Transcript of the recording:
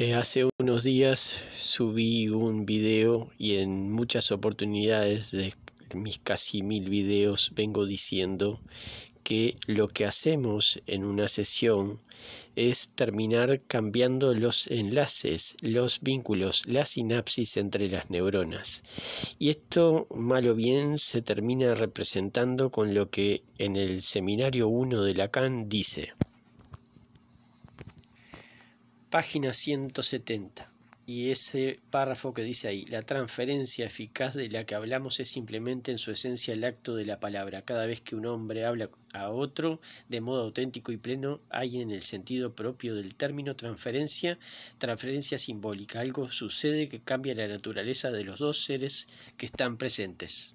Eh, hace unos días subí un video y en muchas oportunidades de mis casi mil videos vengo diciendo que lo que hacemos en una sesión es terminar cambiando los enlaces, los vínculos, la sinapsis entre las neuronas. Y esto, mal o bien, se termina representando con lo que en el seminario 1 de Lacan dice página 170. Y ese párrafo que dice ahí, la transferencia eficaz de la que hablamos es simplemente en su esencia el acto de la palabra. Cada vez que un hombre habla a otro de modo auténtico y pleno, hay en el sentido propio del término transferencia, transferencia simbólica. Algo sucede que cambia la naturaleza de los dos seres que están presentes.